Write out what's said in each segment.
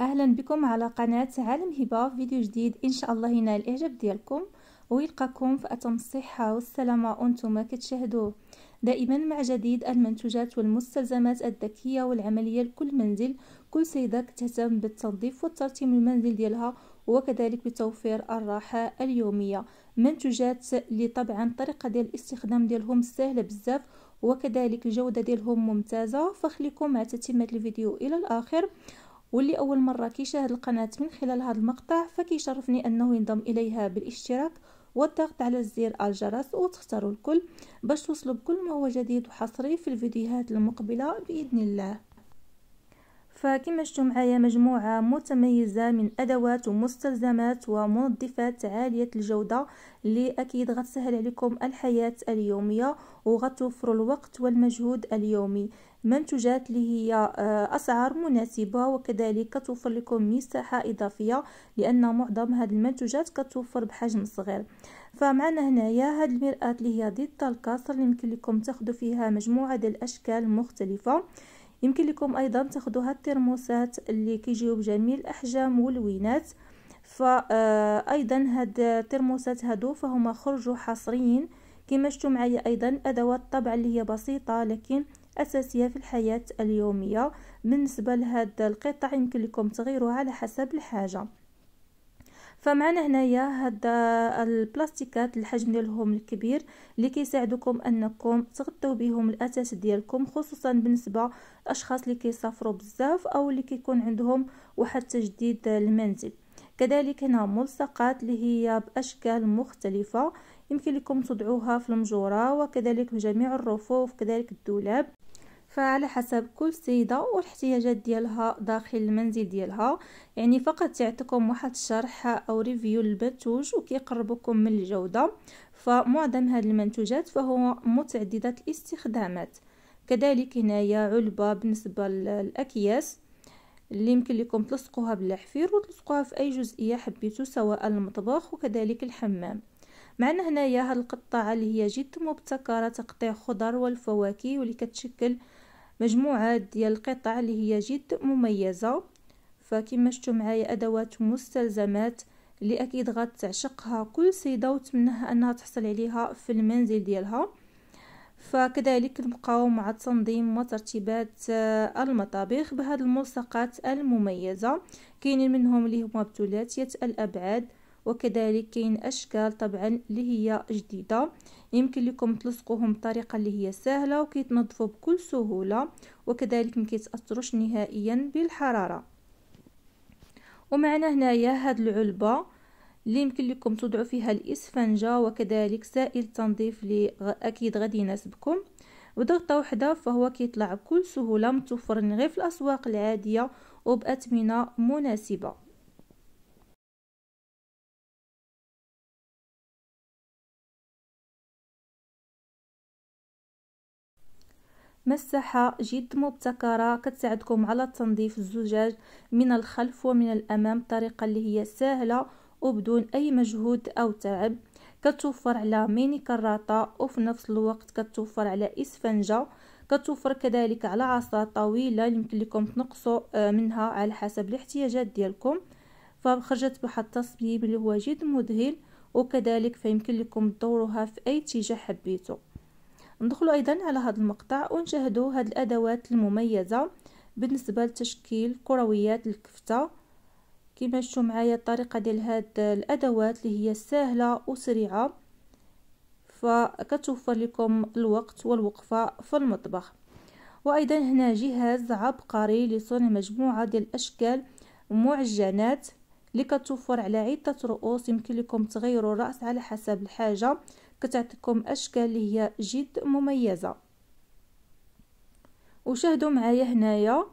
اهلا بكم على قناة عالم هبة فيديو جديد ان شاء الله ينال الاعجاب ديالكم ويلقاكم في اتم الصحة والسلامة وانتم كتشاهدوا دائما مع جديد المنتوجات والمستلزمات الذكية والعملية لكل منزل كل سيدة تهتم بالتنظيف والترتيب المنزل ديالها وكذلك بتوفير الراحة اليومية منتوجات اللي طبعا طريقة ديال الاستخدام ديالهم سهلة بزاف وكذلك الجودة ديالهم ممتازة فخليكم مع تتمة الفيديو الى الاخر واللي اول مره كيشاهد القناه من خلال هذا المقطع فكيشرفني انه ينضم اليها بالاشتراك والضغط على زر الجرس وتختاروا الكل باش توصلوا بكل ما هو جديد وحصري في الفيديوهات المقبله باذن الله فكما شفتوا معايا مجموعة متميزة من أدوات ومستلزمات ومنظفات عالية الجودة اللي أكيد غتسهل عليكم الحياة اليومية وغتوفروا الوقت والمجهود اليومي منتجات اللي هي آه، أسعار مناسبة وكذلك كتوفر لكم مساحة إضافية لأن معظم هذه المنتجات كتوفر بحجم صغير فمعنا هنايا هاد المرآة اللي هي ضد الكسر اللي يمكن لكم تاخدو فيها مجموعة ديال الأشكال المختلفة يمكن لكم أيضا تاخدو هاد الترموسات اللي كيجيو بجميع الأحجام واللوينات فأيضا آه، هاد الترموسات هادو فهما خرجوا حصريين كما شفتوا معايا ايضا ادوات الطبع اللي هي بسيطه لكن أساسية في الحياة اليومية بالنسبة لهذا القطع يمكن لكم تغيروها على حسب الحاجة فمعنا هنايا هاد البلاستيكات الحجم ديالهم الكبير اللي كيساعدكم انكم تغطوا بهم الاثاث ديالكم خصوصا بالنسبه للاشخاص اللي كيسافروا بزاف او اللي كيكون عندهم واحد تجديد المنزل كذلك هنا ملصقات اللي هي باشكال مختلفه يمكن لكم تضعوها في المجوره وكذلك في جميع الرفوف كذلك الدولاب فعلى حسب كل سيدة والاحتياجات ديالها داخل المنزل ديالها يعني فقط تعطيكم واحد الشرح او ريفيو للمنتوج وكيقربكم من الجودة فمعظم هاد المنتوجات فهو متعددة الاستخدامات كذلك هنايا علبة بالنسبة للأكياس اللي يمكن لكم تلصقوها بالحفير وتلصقوها في اي جزئيه حبيتو سواء المطبخ وكذلك الحمام معنا هنايا هاد القطعه اللي هي جد مبتكره تقطيع خضر والفواكه واللي كتشكل مجموعة ديال القطع اللي هي جد مميزة فكما شفتوا معايا ادوات مستلزمات اللي اكيد غتعشقها كل سيده وتمنها انها تحصل عليها في المنزل ديالها فكذلك نبقاو مع تنظيم وترتيبات آه، المطابخ بهاد الملصقات المميزه كاينين منهم اللي هما بثلاثيه الابعاد وكذلك كاين اشكال طبعا اللي هي جديده يمكن لكم تلصقوهم بطريقه اللي هي سهله وكيتنظفوا بكل سهوله وكذلك ما كيتاثروش نهائيا بالحراره ومعنا هنايا هاد العلبه اللي يمكن لكم تضعوا فيها الاسفنجه وكذلك سائل تنظيف اللي اكيد غادي يناسبكم بضغطه واحده فهو كيطلع بكل سهوله متوفر غير في الاسواق العاديه وباثمنه مناسبه مساحة جد مبتكرة كتساعدكم على تنظيف الزجاج من الخلف ومن الأمام بطريقة اللي هي سهلة وبدون أي مجهود أو تعب كتوفر على ميني كراطة وفي نفس الوقت كتوفر على إسفنجة كتوفر كذلك على عصا طويلة يمكن لكم تنقصوا آه، منها على حسب الاحتياجات ديالكم فخرجت بواحد التصميم اللي هو جد مذهل وكذلك فيمكن لكم تدوروها في أي اتجاه حبيتو ندخلوا ايضا على هذا المقطع ونشاهدوا هذه الادوات المميزه بالنسبه لتشكيل كرويات الكفته كما شفتوا معايا الطريقه ديال هاد الادوات اللي هي سهله وسريعه فكتوفر لكم الوقت والوقفه في المطبخ وايضا هنا جهاز عبقري لصنع مجموعه ديال الاشكال معجنات اللي كتوفر على عده رؤوس يمكن لكم تغيروا الراس على حسب الحاجه كتعطيكم اشكال اللي هي جد مميزه وشاهدوا معايا هنايا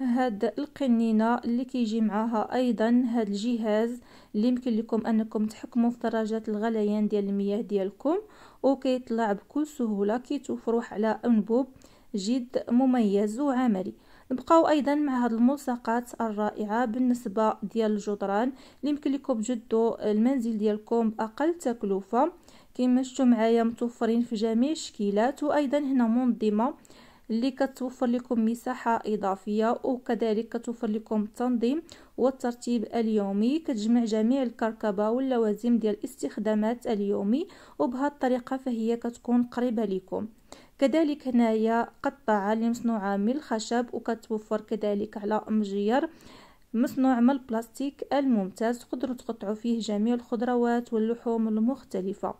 هاد القنينه اللي كيجي معاها ايضا هاد الجهاز اللي يمكن لكم انكم تحكموا في درجات الغليان ديال المياه ديالكم وكيطلع بكل سهوله كيتوفروه على انبوب جد مميز وعملي نبقاو ايضا مع هاد الملصقات الرائعه بالنسبه ديال الجدران اللي يمكن لكم تجدوا المنزل ديالكم باقل تكلفه كما شفتوا معايا متوفرين في جميع الشكيلات وايضا هنا منظمه اللي كتوفر لكم مساحه اضافيه وكذلك كتوفر لكم التنظيم والترتيب اليومي كتجمع جميع الكركبه واللوازم ديال الاستخدامات اليومي وبهذه الطريقه فهي كتكون قريبه لكم كذلك هنايا قطعه اللي مصنوعه من الخشب وكتوفر كذلك على مجير مصنوع من البلاستيك الممتاز تقدروا تقطعوا فيه جميع الخضروات واللحوم المختلفه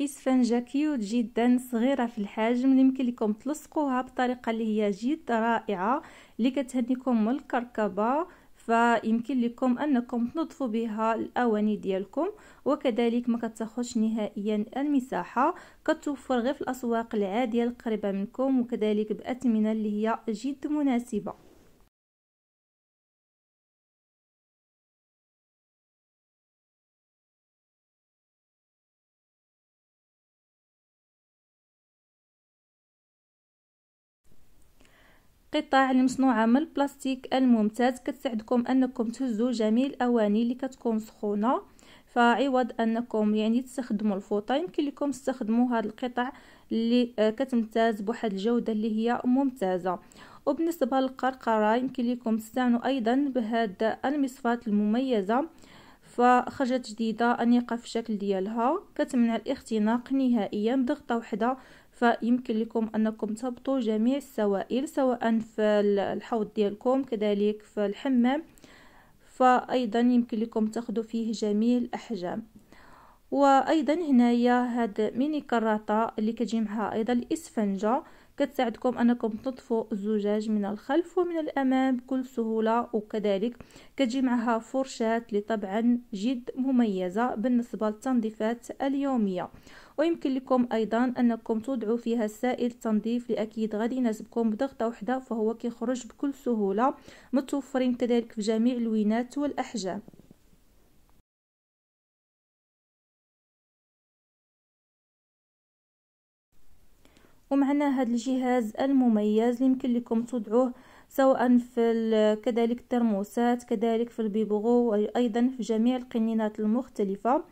اسفنجة كيوت جدا صغيرة في الحجم اللي يمكن لكم تلصقوها بطريقة اللي هي جد رائعة اللي كتهنيكم من الكركبة فيمكن لكم انكم تنظفوا بها الاواني ديالكم وكذلك ما كتاخذش نهائيا المساحه كتوفر غير في الاسواق العاديه القريبه منكم وكذلك باثمنه اللي هي جد مناسبه القطع المصنوعة من البلاستيك الممتاز كتساعدكم انكم تهزوا جميع الاواني اللي كتكون سخونة فعوض انكم يعني تستخدموا الفوطه يمكن لكم تستخدموا هاد القطع اللي آه، كتمتاز بواحد الجوده اللي هي ممتازه وبالنسبه للقرقره يمكن لكم تستعنوا ايضا بهاد المصفاه المميزه فخرجت جديده انيقه في الشكل ديالها كتمنع الاختناق نهائيا بضغطه واحده فيمكن لكم انكم تهبطوا جميع السوائل سواء في الحوض ديالكم كذلك في الحمام فايضا يمكن لكم تاخذوا فيه جميع الاحجام وايضا هنايا هاد ميني كراطه اللي كتجي معها ايضا الاسفنجه كتساعدكم انكم تطفوا الزجاج من الخلف ومن الامام بكل سهوله وكذلك كتجي معها فرشاه اللي طبعا جد مميزه بالنسبه للتنظيفات اليوميه ويمكن لكم أيضا أنكم تضعوا فيها السائل التنظيف لأكيد غادي يناسبكم بضغطة واحدة فهو كيخرج بكل سهولة متوفرين كذلك في جميع اللوينات والأحجام ومعنا هذا الجهاز المميز اللي يمكن لكم توضعوه سواء في كذلك الترموسات كذلك في البيبغو وايضا في جميع القنينات المختلفه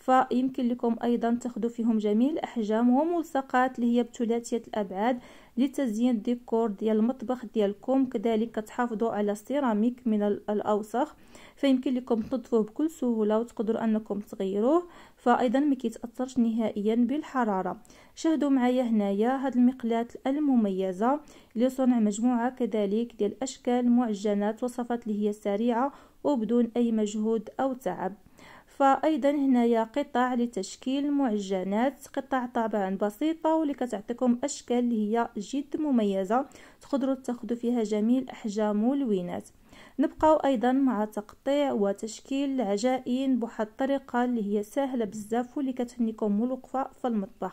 فيمكن لكم أيضا تاخذوا فيهم جميع الأحجام وملصقات اللي هي بثلاثية الأبعاد لتزيين الديكور ديال المطبخ ديالكم كذلك تحافظوا على السيراميك من الاوسخ فيمكن لكم تنظفوه بكل سهولة وتقدروا أنكم تغيروه فأيضا ما كيتأثرش نهائيا بالحرارة شاهدوا معايا هنايا هاد المقلاة المميزة لصنع مجموعة كذلك ديال أشكال معجنات وصفات اللي هي سريعة وبدون أي مجهود أو تعب فايضا هنايا قطع لتشكيل معجنات قطع طبعا بسيطه واللي كتعطيكم اشكال اللي هي جد مميزه تقدروا تاخذوا فيها جميع احجام والوينات نبقاو ايضا مع تقطيع وتشكيل العجائن بواحد الطريقه اللي هي سهله بزاف واللي كتهنيكم الوقفه في المطبخ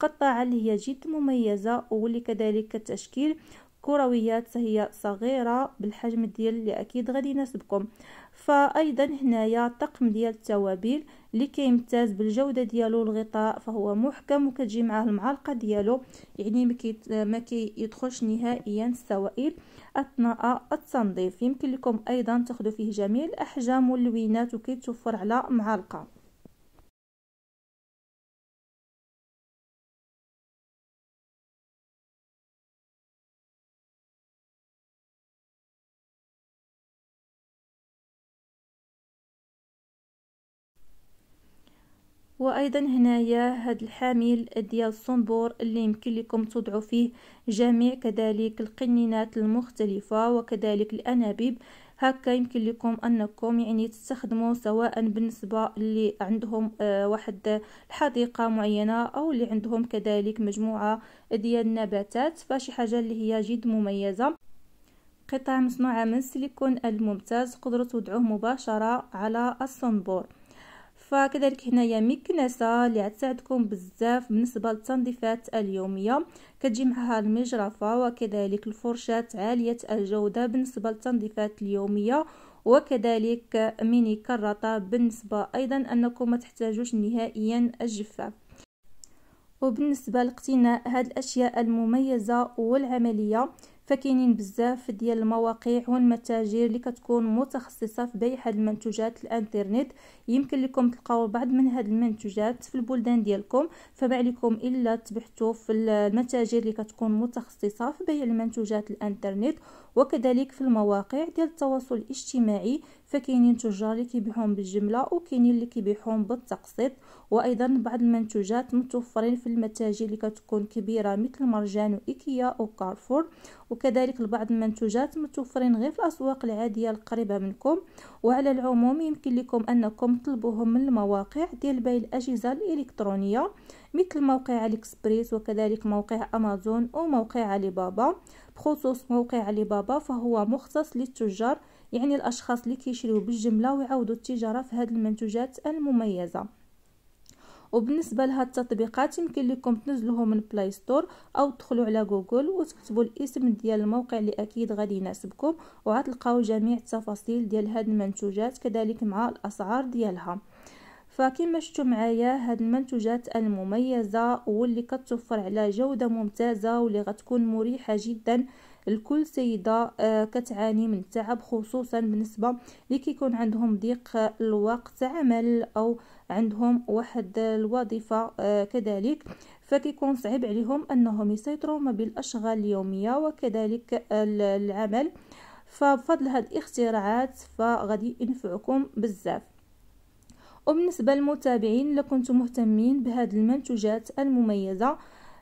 قطعه اللي هي جد مميزه واللي كذلك التشكيل كرويات فهي صغيرة بالحجم ديال اللي اكيد غادي يناسبكم فايضا هنايا الطقم ديال التوابل اللي كيمتاز بالجودة ديالو الغطاء فهو محكم وكتجي معاه المعلقة ديالو يعني ما, كيت ما كيدخلش نهائيا السوائل اثناء التنظيف يمكن لكم ايضا تاخذوا فيه جميع الاحجام واللوينات وكيتوفر على معلقه وايضا هنايا هاد الحامل ديال الصنبور اللي يمكن لكم تضعوا فيه جميع كذلك القنينات المختلفه وكذلك الانابيب هكا يمكن لكم انكم يعني تستخدموا سواء بالنسبه اللي عندهم آه، واحد الحديقه معينه او اللي عندهم كذلك مجموعه ديال النباتات فشي حاجه اللي هي جد مميزه قطع مصنوعه من السيليكون الممتاز تقدروا توضعوه مباشره على الصنبور فكذلك هنايا مكنسه اللي غتساعدكم بزاف بالنسبه للتنظيفات اليوميه كتجي معها المجرفه وكذلك الفرشاه عاليه الجوده بالنسبه للتنظيفات اليوميه وكذلك ميني كراطه بالنسبه ايضا انكم ما تحتاجوش نهائيا الجفاف وبالنسبه لاقتناء هاد الاشياء المميزه والعمليه فكاينين بزاف ديال المواقع والمتاجر اللي كتكون متخصصه في بيع هاد المنتوجات الانترنت يمكن لكم تلقاو بعض من هاد المنتوجات في البلدان ديالكم فما عليكم الا تبحثوا في المتاجر اللي كتكون متخصصه في بيع المنتوجات الانترنت وكذلك في المواقع ديال التواصل الاجتماعي فكاينين تجار اللي كيبيعوهم بالجمله وكاينين اللي كيبيعوهم بالتقسيط وايضا بعض المنتوجات متوفرين في المتاجر اللي كتكون كبيره مثل مرجان وايكيا وكارفور وكذلك بعض المنتوجات متوفرين غير في الاسواق العاديه القريبه منكم وعلى العموم يمكن لكم انكم تطلبوهم من المواقع ديال بيع الاجهزه الالكترونيه مثل موقع اليكسبريس وكذلك موقع امازون وموقع علي بابا بخصوص موقع علي بابا فهو مختص للتجار يعني الأشخاص اللي كيشريو بالجملة ويعوضوا التجارة في هذه المنتوجات المميزة وبالنسبه لهاد التطبيقات يمكن لكم تنزلوه من بلاي ستور او تدخلوا على جوجل وتكتبوا الاسم ديال الموقع اللي اكيد غادي يناسبكم وغتلقاو جميع التفاصيل ديال هاد المنتوجات كذلك مع الاسعار ديالها فكما شفتوا معايا هاد المنتوجات المميزه واللي كتوفر على جوده ممتازه واللي غتكون مريحه جدا الكل سيدة آه، كتعاني من التعب خصوصا بالنسبة اللي كيكون عندهم ضيق آه، الوقت عمل أو عندهم واحد آه، الوظيفة كذلك فكيكون صعيب عليهم أنهم يسيطروا ما بالأشغال اليومية وكذلك العمل فبفضل هاد الاختراعات فغادي ينفعكم بزاف وبالنسبة للمتابعين لكنتم مهتمين بهاد المنتوجات المميزة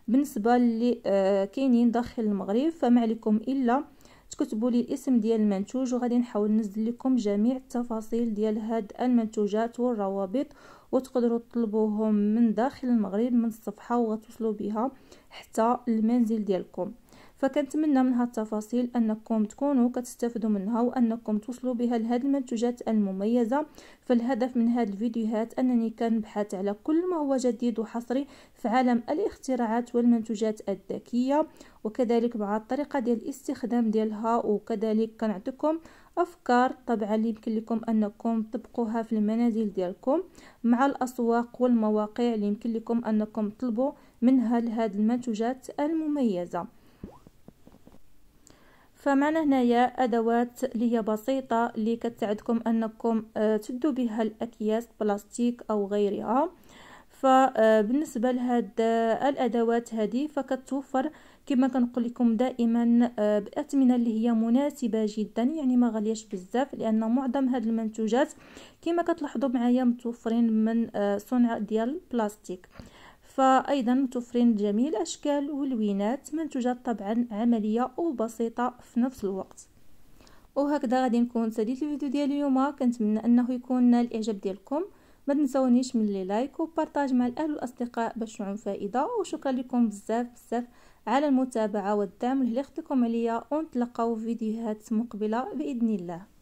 بالنسبه اللي آه كاينين داخل المغرب فما عليكم الا تكتبوا لي الاسم ديال المنتوج وغادي نحاول ننزل لكم جميع التفاصيل ديال هاد المنتوجات والروابط وتقدروا تطلبوهم من داخل المغرب من الصفحه وغتوصلوا بها حتى المنزل ديالكم فكنتمنى من هاد التفاصيل انكم تكونوا كتستافدوا منها وانكم توصلوا بها لهاد المنتوجات المميزه فالهدف من هاد الفيديوهات انني كنبحث على كل ما هو جديد وحصري في عالم الاختراعات والمنتوجات الذكيه وكذلك مع الطريقه ديال الاستخدام ديالها وكذلك كنعطيكم افكار طبعا اللي يمكن لكم انكم تطبقوها في المنازل ديالكم مع الاسواق والمواقع اللي يمكن لكم انكم تطلبوا منها لهاد المنتوجات المميزه فمعنا هنايا أدوات اللي هي بسيطة اللي كتساعدكم أنكم آه، تدو بها الأكياس بلاستيك أو غيرها فبالنسبة آه، لهاد آه، الأدوات هذه فكتوفر كما كنقول لكم دائما بأثمنة اللي هي مناسبة جدا يعني ما غالياش بزاف لأن معظم هاد المنتوجات كما كتلاحظوا معايا متوفرين من صنع ديال البلاستيك فأيضا متوفرين جميع الأشكال والوينات منتوجات طبعا عملية وبسيطة في نفس الوقت وهكذا غادي نكون سديت الفيديو ديال اليوم كنتمنى انه يكون نال الاعجاب ديالكم ما تنسونيش من اللي لايك وبارطاج مع الاهل والاصدقاء باش تعم فائده وشكرا لكم بزاف بزاف على المتابعه والدعم اللي خدتكم عليا ونتلاقاو في فيديوهات مقبله باذن الله